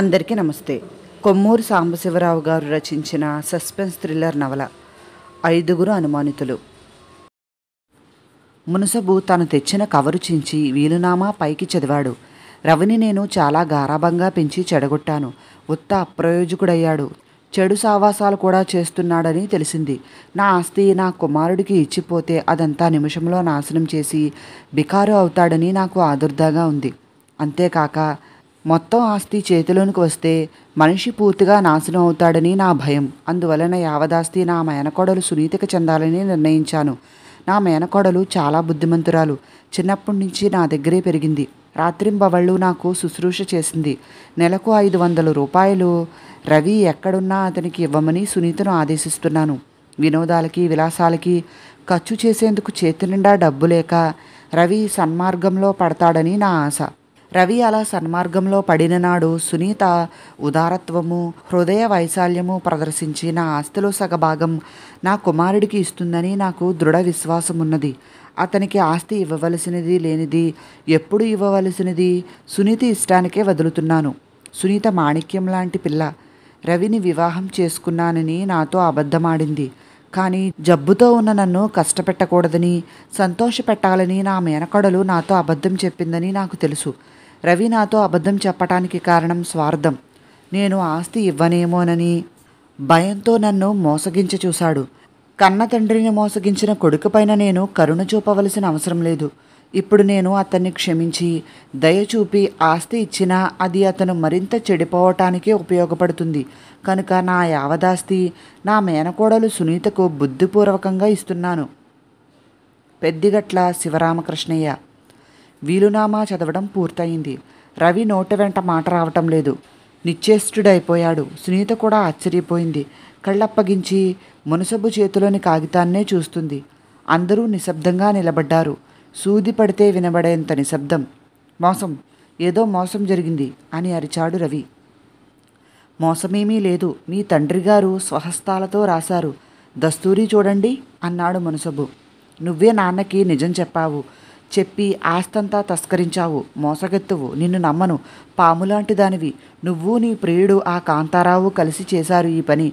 అందరికీ నమస్తే కొమ్మూరు సాంబశివరావు గారు రచించిన సస్పెన్స్ థ్రిల్లర్ నవల ఐదుగురు అనుమానితులు మునసబు తను తెచ్చిన కవరు చించి వీలునామా పైకి చదివాడు రవిని నేను చాలా గారాభంగా పెంచి చెడగొట్టాను ఉత్త అప్రయోజకుడయ్యాడు చెడు సావాసాలు కూడా చేస్తున్నాడని తెలిసింది నా ఆస్తి నా కుమారుడికి ఇచ్చిపోతే అదంతా నిమిషంలో నాశనం చేసి బికారు అవుతాడని నాకు ఆదుర్దాగా ఉంది అంతేకాక మొత్తం ఆస్తి చేతిలోనికి వస్తే మనిషి పూర్తిగా నాశనం అవుతాడని నా భయం అందువలన యావదాస్తి నా మేనకోడలు సునీతకి చెందాలని నిర్ణయించాను నా మేనకోడలు చాలా బుద్ధిమంతురాలు చిన్నప్పటి నుంచి నా దగ్గరే పెరిగింది రాత్రింబవళ్ళు నాకు శుశ్రూష చేసింది నెలకు ఐదు వందల రూపాయలు రవి ఎక్కడున్నా అతనికి ఇవ్వమని సునీతను ఆదేశిస్తున్నాను వినోదాలకి విలాసాలకి ఖర్చు చేసేందుకు చేతి నిండా డబ్బు లేక రవి సన్మార్గంలో పడతాడని నా ఆశ రవి అలా సన్మార్గంలో పడిన నాడు సునీత ఉదారత్వము హృదయ వైశాల్యము ప్రదర్శించి నా ఆస్తిలో సగభాగం నా కుమారుడికి ఇస్తుందని నాకు దృఢ విశ్వాసం ఉన్నది అతనికి ఆస్తి ఇవ్వవలసినది లేనిది ఎప్పుడు ఇవ్వవలసినది సునీత ఇష్టానికే వదులుతున్నాను సునీత మాణిక్యం లాంటి పిల్ల రవిని వివాహం చేసుకున్నానని నాతో అబద్ధమాడింది కానీ జబ్బుతో ఉన్న నన్ను కష్టపెట్టకూడదని సంతోషపెట్టాలని నా మేనకడలు నాతో అబద్ధం చెప్పిందని నాకు తెలుసు రవి నాతో అబద్ధం చెప్పటానికి కారణం స్వార్థం నేను ఆస్తి ఇవ్వనేమోనని భయంతో నన్ను మోసగించి చూశాడు కన్న తండ్రిని మోసగించిన కొడుకుపైన నేను కరుణ చూపవలసిన అవసరం లేదు ఇప్పుడు నేను అతన్ని క్షమించి దయచూపి ఆస్తి ఇచ్చినా అది అతను మరింత చెడిపోవటానికే ఉపయోగపడుతుంది కనుక నా యావదాస్తి నా మేనకోడలు సునీతకు బుద్ధిపూర్వకంగా ఇస్తున్నాను పెద్దిగట్ల శివరామకృష్ణయ్య వీలునామా చదవడం పూర్తయింది రవి నోట వెంట మాట రావటం లేదు నిశ్చేష్టుడైపోయాడు సునీత కూడా ఆశ్చర్యపోయింది కళ్ళప్పగించి మునసబు చేతిలోని కాగితాన్నే చూస్తుంది అందరూ నిశ్శబ్దంగా నిలబడ్డారు సూది పడితే వినబడేంత నిశ్శబ్దం మోసం ఏదో మోసం జరిగింది అని అరిచాడు రవి మోసమేమీ లేదు మీ తండ్రి గారు స్వహస్తాలతో రాశారు దస్తూరి చూడండి అన్నాడు మునసబు నువ్వే నాన్నకి నిజం చెప్పావు చెప్పి ఆస్తంతా తస్కరించావు మోసగెత్తువు నిన్ను నమ్మను పాములాంటి దానివి నువ్వు నీ ప్రియుడు ఆ కాంతారావు కలిసి చేశారు ఈ పని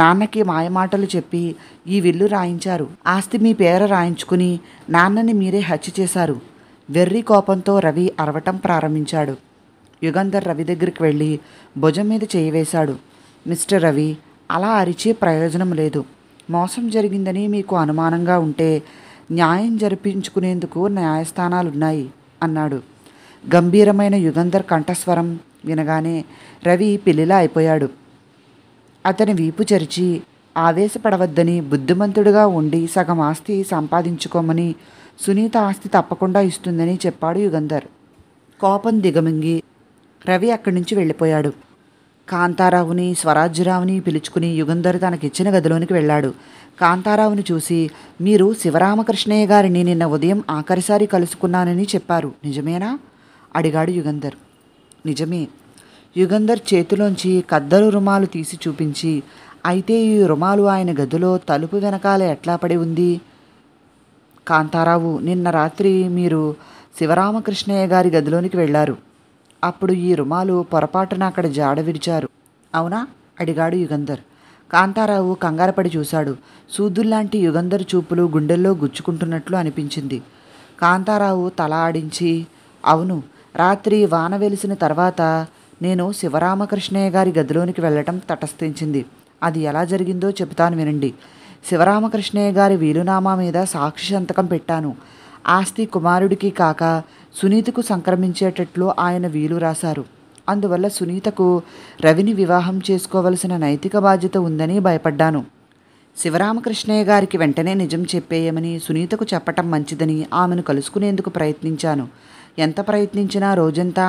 నాన్నకి మాయమాటలు చెప్పి ఈ విల్లు రాయించారు ఆస్తి మీ పేర రాయించుకుని నాన్నని మీరే హత్య చేశారు వెర్రి కోపంతో రవి అరవటం ప్రారంభించాడు యుగంధర్ రవి దగ్గరికి వెళ్ళి భుజం మీద చేయివేశాడు మిస్టర్ రవి అలా అరిచే ప్రయోజనం లేదు మోసం జరిగిందని మీకు అనుమానంగా ఉంటే న్యాయం జరిపించుకునేందుకు న్యాయస్థానాలున్నాయి అన్నాడు గంభీరమైన యుగంధర్ కంఠస్వరం వినగానే రవి పిల్లిలా అయిపోయాడు అతని వీపు చరిచి ఆవేశపడవద్దని బుద్ధిమంతుడుగా ఉండి సగం ఆస్తి సంపాదించుకోమని సునీత ఆస్తి తప్పకుండా ఇస్తుందని చెప్పాడు యుగంధర్ కోపం దిగమింగి రవి అక్కడి నుంచి వెళ్ళిపోయాడు కాంతారావుని స్వరాజ్యరావుని పిలుచుకుని యుగంధర్ తనకిచ్చిన గదిలోనికి వెళ్ళాడు కాంతారావుని చూసి మీరు శివరామకృష్ణయ్య గారిని నిన్న ఉదయం ఆఖరిసారి కలుసుకున్నానని చెప్పారు నిజమేనా అడిగాడు యుగంధర్ నిజమే యుగంధర్ చేతిలోంచి కద్దరు రుమాలు తీసి చూపించి అయితే ఈ రుమాలు ఆయన గదిలో తలుపు వెనకాల ఎట్లా పడి ఉంది కాంతారావు నిన్న రాత్రి మీరు శివరామకృష్ణయ్య గారి గదిలోనికి వెళ్ళారు అప్పుడు ఈ రుమాలు పొరపాటున అక్కడ జాడ విడిచారు అవునా అడిగాడు యుగంధర్ కాంతారావు కంగారపడి చూశాడు సూదుల్లాంటి యుగంధర్ చూపులు గుండెల్లో గుచ్చుకుంటున్నట్లు అనిపించింది కాంతారావు తల ఆడించి అవును రాత్రి వాన వెలిసిన తర్వాత నేను శివరామకృష్ణయ్య గారి గదిలోనికి వెళ్ళటం తటస్థించింది అది ఎలా జరిగిందో చెబుతాను వినండి శివరామకృష్ణయ్య గారి వీలునామా మీద సాక్షి సంతకం పెట్టాను ఆస్తి కుమారుడికి కాక సునీతకు సంక్రమించేటట్లు ఆయన వీలు రాశారు అందువల్ల సునీతకు రవిని వివాహం చేసుకోవలసిన నైతిక బాధ్యత ఉందని భయపడ్డాను శివరామకృష్ణయ్య గారికి వెంటనే నిజం చెప్పేయమని సునీతకు చెప్పటం మంచిదని ఆమెను కలుసుకునేందుకు ప్రయత్నించాను ఎంత ప్రయత్నించినా రోజంతా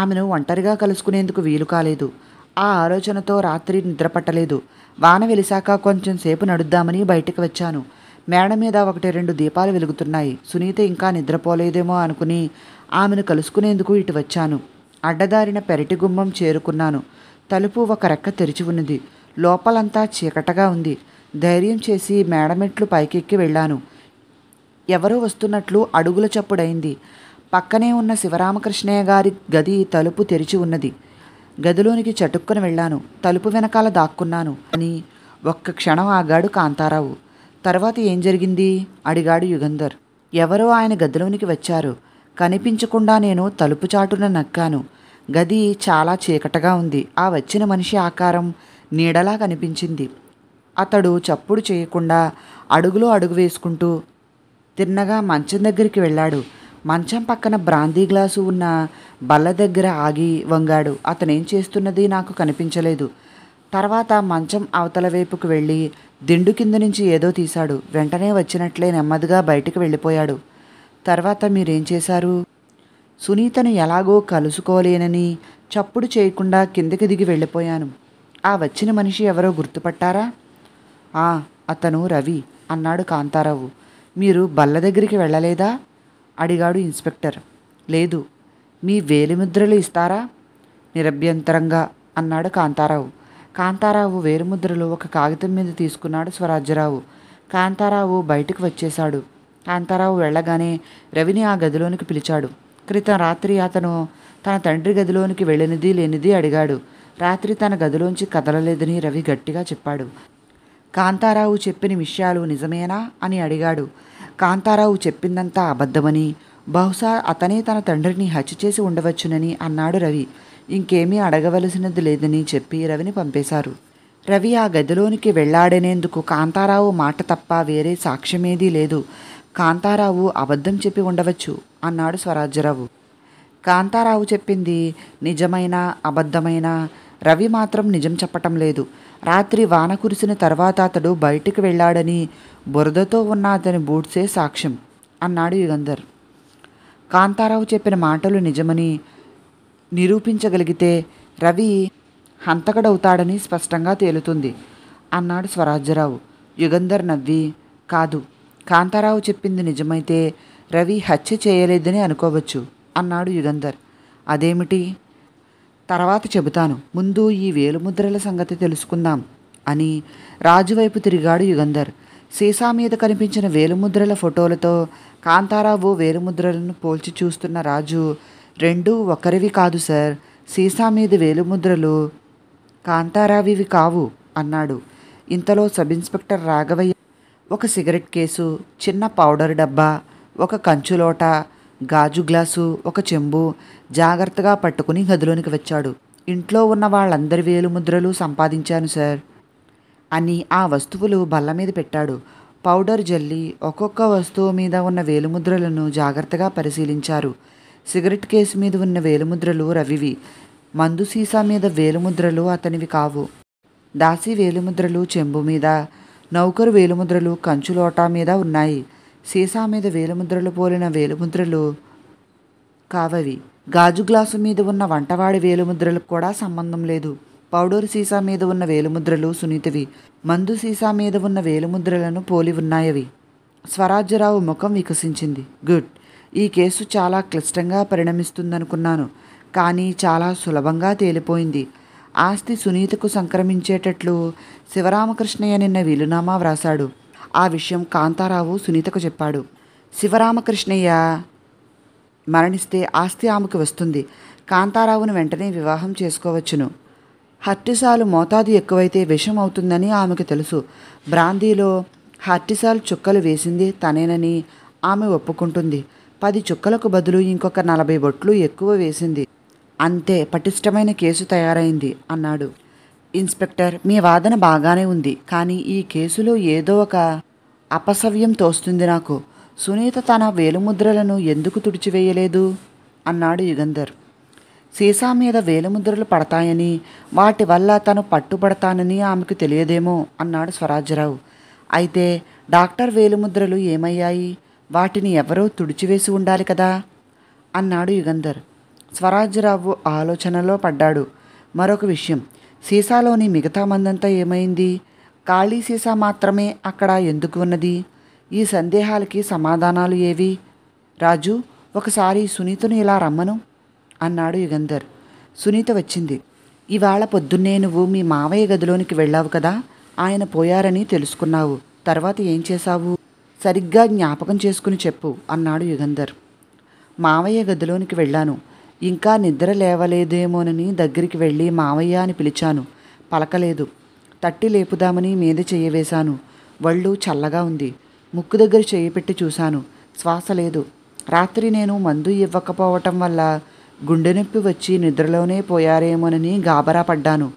ఆమెను ఒంటరిగా కలుసుకునేందుకు వీలు కాలేదు ఆ ఆలోచనతో రాత్రి నిద్రపట్టలేదు వాన వెలిసాక కొంచెం సేపు నడుద్దామని బయటకు వచ్చాను మేడ మీద ఒకటి రెండు దీపాలు వెలుగుతున్నాయి సునీత ఇంకా నిద్రపోలేదేమో అనుకుని ఆమెను కలుసుకునేందుకు ఇటు వచ్చాను అడ్డదారిన పెరటి గుమ్మం చేరుకున్నాను తలుపు ఒక రెక్క తెరిచి ఉన్నది లోపలంతా చీకటగా ఉంది ధైర్యం చేసి మేడమెట్లు పైకెక్కి వెళ్ళాను ఎవరో వస్తున్నట్లు అడుగుల చప్పుడైంది పక్కనే ఉన్న శివరామకృష్ణయ్య గారి గది తలుపు తెరిచి ఉన్నది గదిలోనికి చటుక్కుని వెళ్ళాను తలుపు వెనకాల దాక్కున్నాను అని ఒక్క క్షణం ఆగాడు కాంతారావు తర్వాత ఏం జరిగింది అడిగాడు యుగంధర్ ఎవరో ఆయన గదిలోనికి వచ్చారు కనిపించకుండా నేను తలుపు చాటున నక్కాను గది చాలా చీకటగా ఉంది ఆ వచ్చిన మనిషి ఆకారం నీడలా కనిపించింది అతడు చప్పుడు చేయకుండా అడుగులో అడుగు వేసుకుంటూ తిన్నగా మంచం దగ్గరికి వెళ్ళాడు మంచం పక్కన బ్రాందీ గ్లాసు ఉన్న బల్ల దగ్గర ఆగి వంగాడు అతనేం చేస్తున్నది నాకు కనిపించలేదు తర్వాత మంచం అవతల వైపుకు వెళ్ళి దిండు కింద నుంచి ఏదో తీశాడు వెంటనే వచ్చినట్లే నెమ్మదిగా బయటకు వెళ్ళిపోయాడు తర్వాత మీరేం చేశారు సునీతను ఎలాగో కలుసుకోలేనని చప్పుడు చేయకుండా కిందకి దిగి వెళ్ళిపోయాను ఆ వచ్చిన మనిషి ఎవరో గుర్తుపట్టారా ఆ అతను రవి అన్నాడు కాంతారావు మీరు బల్ల దగ్గరికి వెళ్ళలేదా అడిగాడు ఇన్స్పెక్టర్ లేదు మీ వేలిముద్రలు ఇస్తారా నిరభ్యంతరంగా అన్నాడు కాంతారావు కాంతారావు వేరుముద్రలు ఒక కాగితం మీద తీసుకున్నాడు స్వరాజ్యరావు కాంతారావు బయటకు వచ్చేశాడు కాంతారావు వెళ్ళగానే రవిని ఆ గదిలోనికి పిలిచాడు క్రితం రాత్రి అతను తన తండ్రి గదిలోనికి వెళ్ళినది లేనిది అడిగాడు రాత్రి తన గదిలోంచి కదలలేదని రవి గట్టిగా చెప్పాడు కాంతారావు చెప్పిన విషయాలు నిజమేనా అని అడిగాడు కాంతారావు చెప్పిందంతా అబద్ధమని బహుశా అతనే తన తండ్రిని హత్య చేసి ఉండవచ్చునని అన్నాడు రవి ఇంకేమీ అడగవలసినది లేదని చెప్పి రవిని పంపేశారు రవి ఆ గదిలోనికి వెళ్లాడనేందుకు కాంతారావు మాట తప్ప వేరే సాక్ష్యమేదీ లేదు కాంతారావు అబద్ధం చెప్పి ఉండవచ్చు అన్నాడు స్వరాజ్యరావు కాంతారావు చెప్పింది నిజమైన అబద్ధమైన రవి మాత్రం నిజం చెప్పటం లేదు రాత్రి వాన కురిసిన తర్వాత అతడు బయటికి వెళ్ళాడని బురదతో ఉన్న అతని బూట్సే సాక్ష్యం అన్నాడు యుగంధర్ కాంతారావు చెప్పిన మాటలు నిజమని నిరూపించగలిగితే రవి హంతకడవుతాడని స్పష్టంగా తేలుతుంది అన్నాడు స్వరాజ్యరావు యుగంధర్ నవ్వి కాదు కాంతారావు చెప్పింది నిజమైతే రవి హత్య చేయలేదని అనుకోవచ్చు అన్నాడు యుగంధర్ అదేమిటి తర్వాత చెబుతాను ముందు ఈ వేలుముద్రల సంగతి తెలుసుకుందాం అని రాజువైపు తిరిగాడు యుగంధర్ సీసా మీద కనిపించిన వేలుముద్రల ఫోటోలతో కాంతారావు వేలుముద్రలను పోల్చి చూస్తున్న రాజు రెండూ ఒకరివి కాదు సార్ సీసా మీద వేలుముద్రలు కాంతారావివి కావు అన్నాడు ఇంతలో సబ్ ఇన్స్పెక్టర్ రాఘవయ్య ఒక సిగరెట్ కేసు చిన్న పౌడర్ డబ్బా ఒక కంచులోట గాజు గ్లాసు ఒక చెంబు జాగ్రత్తగా పట్టుకుని గదిలోనికి వచ్చాడు ఇంట్లో ఉన్న వాళ్ళందరి వేలుముద్రలు సంపాదించాను సార్ అని ఆ వస్తువులు బల్ల మీద పెట్టాడు పౌడర్ జల్లి ఒక్కొక్క వస్తువు మీద ఉన్న వేలుముద్రలను జాగ్రత్తగా పరిశీలించారు సిగరెట్ కేసు మీద ఉన్న వేలుముద్రలు రవివి మందు సీసా మీద వేలుముద్రలు అతనివి కావు దాసి వేలుముద్రలు చెంబు మీద నౌకరు వేలుముద్రలు కంచులోటా మీద ఉన్నాయి సీసా మీద వేలుముద్రలు పోలిన వేలుముద్రలు కావవి గాజు గ్లాసు మీద ఉన్న వంటవాడి వేలుముద్రలకు కూడా సంబంధం లేదు పౌడర్ సీసా మీద ఉన్న వేలుముద్రలు సునీతవి మందు సీసా మీద ఉన్న వేలుముద్రలను పోలి ఉన్నాయవి స్వరాజ్యరావు ముఖం వికసించింది గుడ్ ఈ కేసు చాలా క్లిష్టంగా పరిణమిస్తుందనుకున్నాను కానీ చాలా సులభంగా తేలిపోయింది ఆస్తి సునీతకు సంక్రమించేటట్లు శివరామకృష్ణయ్య నిన్న వీలునామా వ్రాశాడు ఆ విషయం కాంతారావు సునీతకు చెప్పాడు శివరామకృష్ణయ్య మరణిస్తే ఆస్తి ఆమెకు వస్తుంది కాంతారావును వెంటనే వివాహం చేసుకోవచ్చును హట్టిసాలు మోతాదు ఎక్కువైతే విషం అవుతుందని ఆమెకు తెలుసు బ్రాందీలో హట్టిసాలు చుక్కలు వేసింది తనేనని ఆమె ఒప్పుకుంటుంది పది చుక్కలకు బదులు ఇంకొక నలభై బొట్లు ఎక్కువ వేసింది అంతే పటిష్టమైన కేసు తయారైంది అన్నాడు ఇన్స్పెక్టర్ మీ వాదన బాగానే ఉంది కానీ ఈ కేసులో ఏదో ఒక అపసవ్యం తోస్తుంది నాకు సునీత తన వేలుముద్రలను ఎందుకు తుడిచివేయలేదు అన్నాడు యుగంధర్ సీసా మీద వేలుముద్రలు పడతాయని వాటి వల్ల తను పట్టుబడతానని ఆమెకు తెలియదేమో అన్నాడు స్వరాజ్యరావు అయితే డాక్టర్ వేలుముద్రలు ఏమయ్యాయి వాటిని ఎవరో తుడిచివేసి ఉండాలి కదా అన్నాడు యుగంధర్ స్వరాజ్యరావు ఆలోచనలో పడ్డాడు మరొక విషయం సీసాలోని మిగతా మందంతా ఏమైంది ఖాళీ సీసా మాత్రమే అక్కడ ఎందుకు ఉన్నది ఈ సందేహాలకి సమాధానాలు ఏవి రాజు ఒకసారి సునీతను ఇలా రమ్మను అన్నాడు యుగంధర్ సునీత వచ్చింది ఇవాళ పొద్దున్నే నువ్వు మీ మావయ్య గదిలోనికి వెళ్ళావు కదా ఆయన పోయారని తెలుసుకున్నావు తర్వాత ఏం చేశావు సరిగ్గా జ్ఞాపకం చేసుకుని చెప్పు అన్నాడు యుగంధర్ మావయ్య గదిలోనికి వెళ్ళాను ఇంకా నిద్ర లేవలేదేమోనని దగ్గరికి వెళ్ళి మావయ్య అని పిలిచాను పలకలేదు తట్టి లేపుదామని మీద చేయవేశాను వళ్ళు చల్లగా ఉంది ముక్కు దగ్గర చేయిపెట్టి చూశాను శ్వాస లేదు రాత్రి నేను మందు ఇవ్వకపోవటం వల్ల గుండె నొప్పి వచ్చి నిద్రలోనే పోయారేమోనని గాబరా పడ్డాను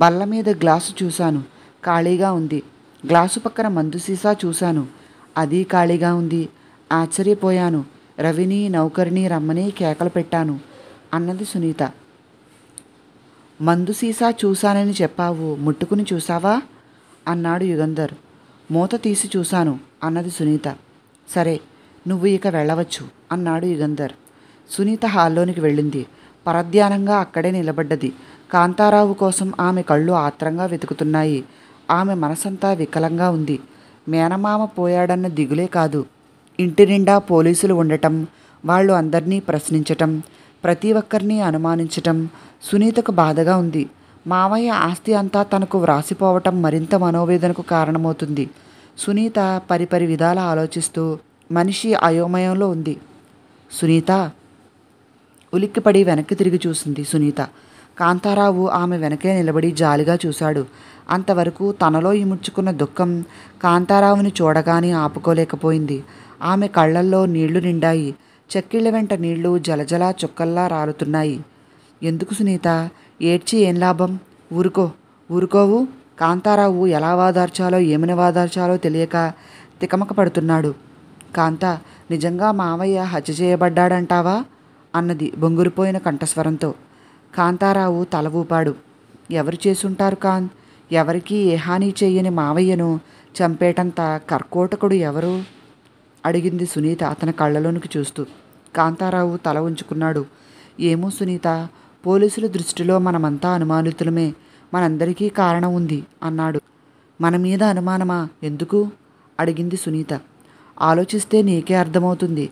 బల్ల మీద గ్లాసు చూశాను ఖాళీగా ఉంది గ్లాసు పక్కన మందు సీసా చూశాను అది ఖాళీగా ఉంది ఆశ్చర్యపోయాను రవిని నౌకరిని రమ్మని కేకలు పెట్టాను అన్నది సునీత మందు సీసా చూశానని చెప్పావు ముట్టుకుని చూసావా అన్నాడు యుగంధర్ మూత తీసి చూశాను అన్నది సునీత సరే నువ్వు ఇక వెళ్ళవచ్చు అన్నాడు యుగంధర్ సునీత హాల్లోనికి వెళ్ళింది పరధ్యానంగా అక్కడే నిలబడ్డది కాంతారావు కోసం ఆమె కళ్ళు ఆత్రంగా వెతుకుతున్నాయి ఆమె మనసంతా వికలంగా ఉంది మేనమామ పోయాడన్న దిగులే కాదు ఇంటి నిండా పోలీసులు ఉండటం వాళ్ళు అందరినీ ప్రశ్నించటం ప్రతి ఒక్కరిని అనుమానించటం సునీతకు బాధగా ఉంది మావయ్య ఆస్తి అంతా తనకు వ్రాసిపోవటం మరింత మనోవేదనకు కారణమవుతుంది సునీత పరిపరి విధాల ఆలోచిస్తూ మనిషి అయోమయంలో ఉంది సునీత ఉలిక్కిపడి వెనక్కి తిరిగి చూసింది సునీత కాంతారావు ఆమె వెనకే నిలబడి జాలిగా చూశాడు అంతవరకు తనలో ఇముడ్చుకున్న దుఃఖం కాంతారావుని చూడగానే ఆపుకోలేకపోయింది ఆమె కళ్ళల్లో నీళ్లు నిండాయి చెక్కిళ్ళ వెంట నీళ్లు జలజలా చుక్కల్లా రాలుతున్నాయి ఎందుకు సునీత ఏడ్చి ఏం లాభం ఊరుకో ఊరుకోవు కాంతారావు ఎలా వాదార్చాలో ఏమని వాదార్చాలో తెలియక తికమక పడుతున్నాడు కాంత నిజంగా మావయ్య హత్య చేయబడ్డాడంటావా అన్నది బొంగురిపోయిన కంఠస్వరంతో కాంతారావు తల ఊపాడు ఎవరు చేసుంటారు కాంత్ ఎవరికీ ఏ హాని చేయని మావయ్యను చంపేటంత కర్కోటకుడు ఎవరు అడిగింది సునీత అతని కళ్ళలోనికి చూస్తూ కాంతారావు తల ఉంచుకున్నాడు ఏమో సునీత పోలీసుల దృష్టిలో మనమంతా అనుమానితులమే మనందరికీ కారణం ఉంది అన్నాడు మన మీద అనుమానమా ఎందుకు అడిగింది సునీత ఆలోచిస్తే నీకే అర్థమవుతుంది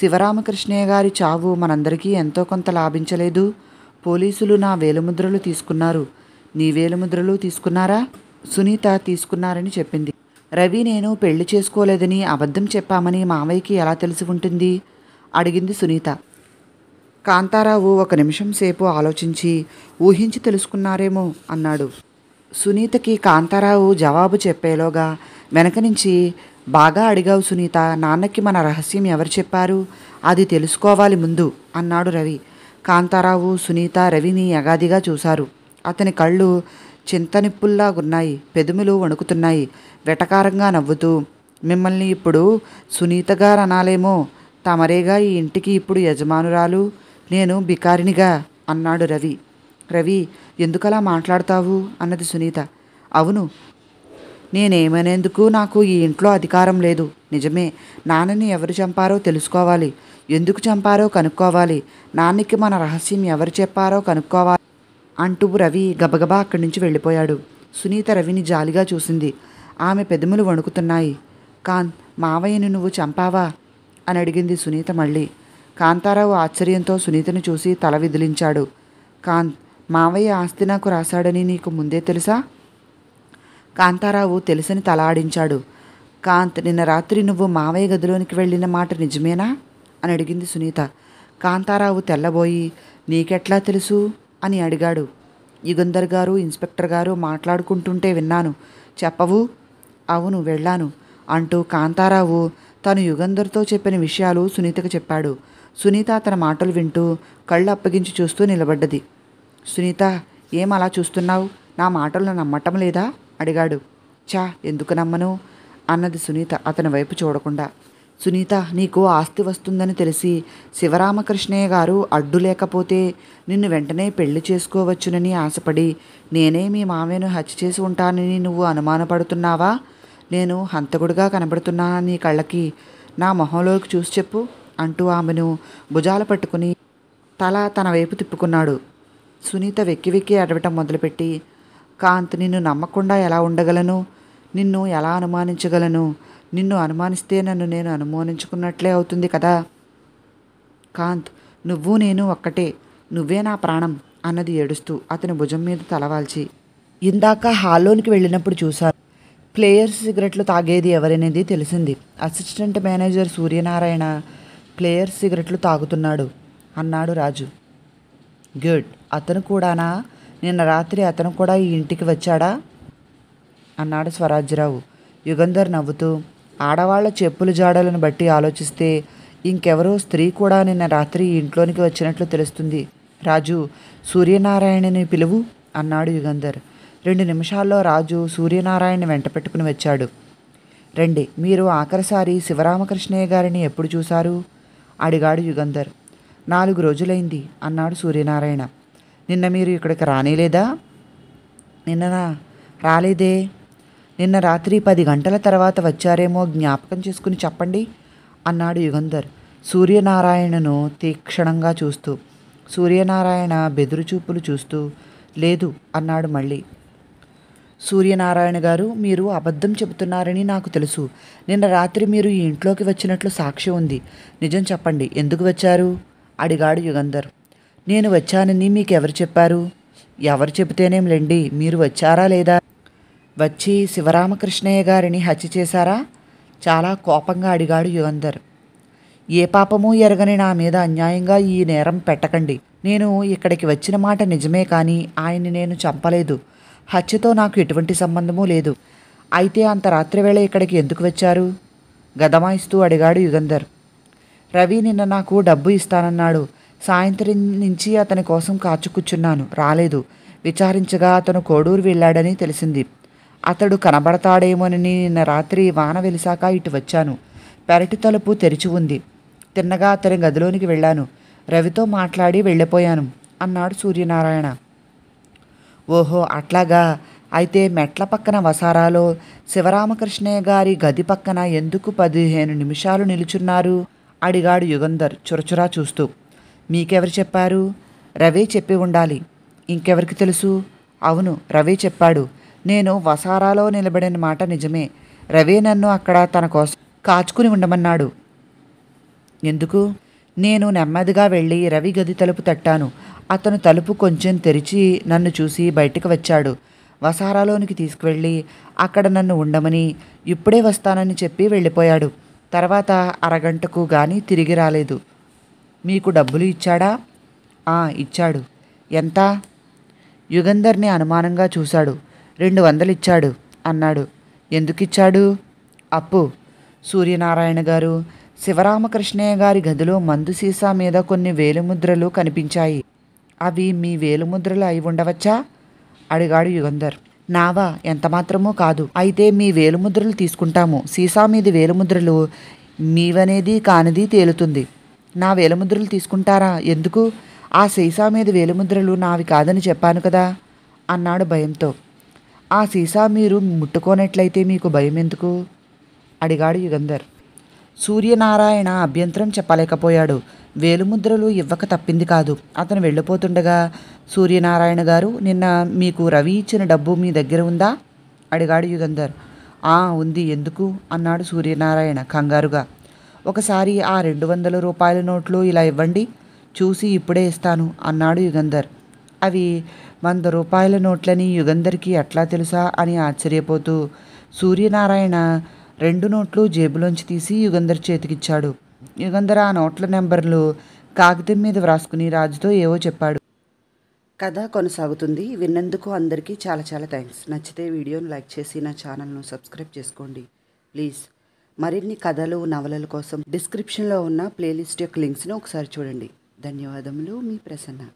శివరామకృష్ణయ్య గారి చావు మనందరికీ ఎంతో కొంత లాభించలేదు పోలీసులు నా వేలుముద్రలు తీసుకున్నారు నీ వేలుముద్రలు తీసుకున్నారా సునీత తీసుకున్నారని చెప్పింది రవి నేను పెళ్లి చేసుకోలేదని అబద్ధం చెప్పామని మావయ్యకి ఎలా తెలిసి ఉంటుంది అడిగింది సునీత కాంతారావు ఒక నిమిషం సేపు ఆలోచించి ఊహించి తెలుసుకున్నారేమో అన్నాడు సునీతకి కాంతారావు జవాబు చెప్పేలోగా వెనక నుంచి బాగా అడిగావు సునీత నాన్నకి మన రహస్యం ఎవరు చెప్పారు అది తెలుసుకోవాలి ముందు అన్నాడు రవి కాంతారావు సునీత రవిని యగాదిగా చూశారు అతని కళ్ళు చింతనిప్పుల్లా ఉన్నాయి పెదుములు వణుకుతున్నాయి వెటకారంగా నవ్వుతూ మిమ్మల్ని ఇప్పుడు సునీత గారు అనాలేమో తమరేగా ఈ ఇంటికి ఇప్పుడు యజమానురాలు నేను బికారినిగా అన్నాడు రవి రవి ఎందుకలా మాట్లాడతావు అన్నది సునీత అవును నేనేమనేందుకు నాకు ఈ ఇంట్లో అధికారం లేదు నిజమే నాన్నని ఎవరు చంపారో తెలుసుకోవాలి ఎందుకు చంపారో కనుక్కోవాలి నాన్నకి మన రహస్యం ఎవరు చెప్పారో కనుక్కోవాలి అంటూ రవి గబగబా అక్కడి నుంచి వెళ్ళిపోయాడు సునీత రవిని జాలిగా చూసింది ఆమె పెదములు వణుకుతున్నాయి కాన్ మావయ్యను నువ్వు చంపావా అని అడిగింది సునీత మళ్ళీ కాంతారావు ఆశ్చర్యంతో సునీతను చూసి తల విదిలించాడు కాంత్ మావయ్య ఆస్తి నాకు రాశాడని నీకు ముందే తెలుసా కాంతారావు తెలుసని తలాడించాడు కాంత్ నిన్న రాత్రి నువ్వు మావయ్య గదిలోనికి వెళ్ళిన మాట నిజమేనా అని అడిగింది సునీత కాంతారావు తెల్లబోయి నీకెట్లా తెలుసు అని అడిగాడు యుగంధర్ గారు ఇన్స్పెక్టర్ గారు మాట్లాడుకుంటుంటే విన్నాను చెప్పవు అవును వెళ్ళాను అంటూ కాంతారావు తను యుగంధర్తో చెప్పిన విషయాలు సునీతకు చెప్పాడు సునీత తన మాటలు వింటూ కళ్ళు అప్పగించి చూస్తూ నిలబడ్డది సునీత ఏం అలా చూస్తున్నావు నా మాటలను నమ్మటం లేదా అడిగాడు చా ఎందుకు నమ్మను అన్నది సునీత అతని వైపు చూడకుండా సునీత నీకు ఆస్తి వస్తుందని తెలిసి శివరామకృష్ణయ్య గారు అడ్డు లేకపోతే నిన్ను వెంటనే పెళ్లి చేసుకోవచ్చునని ఆశపడి నేనే మీ మామయ్యను హత్య చేసి ఉంటానని నువ్వు అనుమానపడుతున్నావా నేను హంతకుడుగా కనబడుతున్నా నీ కళ్ళకి నా మొహంలోకి చూసి చెప్పు అంటూ ఆమెను భుజాలు పట్టుకుని తల తన వైపు తిప్పుకున్నాడు సునీత వెక్కి వెక్కి అడవటం మొదలుపెట్టి కాంత్ నిన్ను నమ్మకుండా ఎలా ఉండగలను నిన్ను ఎలా అనుమానించగలను నిన్ను అనుమానిస్తే నన్ను నేను అనుమానించుకున్నట్లే అవుతుంది కదా కాంత్ నువ్వు నేను ఒక్కటే నువ్వే నా ప్రాణం అన్నది ఏడుస్తూ అతని భుజం మీద తలవాల్చి ఇందాక హాల్లోనికి వెళ్ళినప్పుడు చూశాను ప్లేయర్స్ సిగరెట్లు తాగేది ఎవరనేది తెలిసింది అసిస్టెంట్ మేనేజర్ సూర్యనారాయణ ప్లేయర్స్ సిగరెట్లు తాగుతున్నాడు అన్నాడు రాజు గుడ్ అతను కూడానా నిన్న రాత్రి అతను కూడా ఈ ఇంటికి వచ్చాడా అన్నాడు స్వరాజ్యరావు యుగంధర్ నవ్వుతూ ఆడవాళ్ల చెప్పుల జాడలను బట్టి ఆలోచిస్తే ఇంకెవరో స్త్రీ కూడా నిన్న రాత్రి ఇంట్లోనికి వచ్చినట్లు తెలుస్తుంది రాజు సూర్యనారాయణని పిలువు అన్నాడు యుగంధర్ రెండు నిమిషాల్లో రాజు సూర్యనారాయణ వెంట పెట్టుకుని వచ్చాడు రండి మీరు ఆఖరిసారి శివరామకృష్ణయ్య గారిని ఎప్పుడు చూశారు అడిగాడు యుగంధర్ నాలుగు రోజులైంది అన్నాడు సూర్యనారాయణ నిన్న మీరు ఇక్కడికి రానేలేదా నిన్న రాలేదే నిన్న రాత్రి పది గంటల తర్వాత వచ్చారేమో జ్ఞాపకం చేసుకుని చెప్పండి అన్నాడు యుగంధర్ సూర్యనారాయణను తీక్షణంగా చూస్తూ సూర్యనారాయణ బెదురుచూపులు చూస్తూ లేదు అన్నాడు మళ్ళీ సూర్యనారాయణ గారు మీరు అబద్ధం చెబుతున్నారని నాకు తెలుసు నిన్న రాత్రి మీరు ఈ ఇంట్లోకి వచ్చినట్లు సాక్షి ఉంది నిజం చెప్పండి ఎందుకు వచ్చారు అడిగాడు యుగంధర్ నేను వచ్చానని మీకెవరు చెప్పారు ఎవరు చెబితేనేం లెండి మీరు వచ్చారా లేదా వచ్చి శివరామకృష్ణయ్య గారిని హత్య చేశారా చాలా కోపంగా అడిగాడు యుగంధర్ ఏ పాపమూ ఎరగని నా మీద అన్యాయంగా ఈ నేరం పెట్టకండి నేను ఇక్కడికి వచ్చిన మాట నిజమే కానీ ఆయన్ని నేను చంపలేదు హత్యతో నాకు ఎటువంటి సంబంధమూ లేదు అయితే అంత రాత్రివేళ ఇక్కడికి ఎందుకు వచ్చారు గదమాయిస్తూ అడిగాడు యుగంధర్ రవి నిన్న నాకు డబ్బు ఇస్తానన్నాడు సాయంత్రం నుంచి అతని కోసం కాచుకుచ్చున్నాను రాలేదు విచారించగా అతను కోడూరు వెళ్ళాడని తెలిసింది అతడు కనబడతాడేమోనని నిన్న రాత్రి వాన వెలిసాక ఇటు వచ్చాను పెరటి తలుపు తెరిచి ఉంది తిన్నగా అతని గదిలోనికి వెళ్ళాను రవితో మాట్లాడి వెళ్ళిపోయాను అన్నాడు సూర్యనారాయణ ఓహో అట్లాగా అయితే మెట్ల పక్కన వసారాలో శివరామకృష్ణయ్య గారి గది పక్కన ఎందుకు పదిహేను నిమిషాలు నిలుచున్నారు అడిగాడు యుగంధర్ చురచురా చూస్తూ మీకెవరు చెప్పారు రవే చెప్పి ఉండాలి ఇంకెవరికి తెలుసు అవును రవే చెప్పాడు నేను వసారాలో నిలబడిన మాట నిజమే రవి నన్ను అక్కడ తన కోసం కాచుకుని ఉండమన్నాడు ఎందుకు నేను నెమ్మదిగా వెళ్ళి రవి గది తలుపు తట్టాను అతను తలుపు కొంచెం తెరిచి నన్ను చూసి బయటకు వచ్చాడు వసారాలోనికి తీసుకువెళ్ళి అక్కడ నన్ను ఉండమని ఇప్పుడే వస్తానని చెప్పి వెళ్ళిపోయాడు తర్వాత అరగంటకు గాని తిరిగి రాలేదు మీకు డబ్బులు ఇచ్చాడా ఇచ్చాడు ఎంత యుగంధర్ని అనుమానంగా చూశాడు రెండు వందలు ఇచ్చాడు అన్నాడు ఎందుకిచ్చాడు అప్పు సూర్యనారాయణ గారు శివరామకృష్ణయ్య గారి గదిలో మందు సీసా మీద కొన్ని వేలుముద్రలు కనిపించాయి అవి మీ వేలుముద్రలు అయి ఉండవచ్చా అడిగాడు యుగంధర్ నావా ఎంతమాత్రమో కాదు అయితే మీ వేలుముద్రలు తీసుకుంటాము సీసా మీది వేలుముద్రలు మీవనేది కానిది తేలుతుంది నా వేలుముద్రలు తీసుకుంటారా ఎందుకు ఆ సీసా మీద వేలుముద్రలు నావి కాదని చెప్పాను కదా అన్నాడు భయంతో ఆ సీసా మీరు ముట్టుకోనట్లయితే మీకు భయం ఎందుకు అడిగాడు యుగంధర్ సూర్యనారాయణ అభ్యంతరం చెప్పలేకపోయాడు వేలుముద్రలు ఇవ్వక తప్పింది కాదు అతను వెళ్ళిపోతుండగా సూర్యనారాయణ గారు నిన్న మీకు రవి ఇచ్చిన డబ్బు మీ దగ్గర ఉందా అడిగాడు యుగంధర్ ఆ ఉంది ఎందుకు అన్నాడు సూర్యనారాయణ కంగారుగా ఒకసారి ఆ రెండు వందల రూపాయల నోట్లు ఇలా ఇవ్వండి చూసి ఇప్పుడే ఇస్తాను అన్నాడు యుగంధర్ అవి వంద రూపాయల నోట్లని యుగంధర్కి ఎట్లా తెలుసా అని ఆశ్చర్యపోతూ సూర్యనారాయణ రెండు నోట్లు జేబులోంచి తీసి యుగంధర్ చేతికిచ్చాడు యుగంధర్ ఆ నోట్ల నెంబర్లు కాగితం మీద వ్రాసుకుని రాజుతో ఏవో చెప్పాడు కథ కొనసాగుతుంది విన్నందుకు అందరికీ చాలా చాలా థ్యాంక్స్ నచ్చితే వీడియోను లైక్ చేసి నా ఛానల్ను సబ్స్క్రైబ్ చేసుకోండి ప్లీజ్ మరిన్ని కథలు నవలల కోసం డిస్క్రిప్షన్లో ఉన్న ప్లేలిస్ట్ యొక్క లింక్స్ను ఒకసారి చూడండి ధన్యవాదములు మీ ప్రసన్న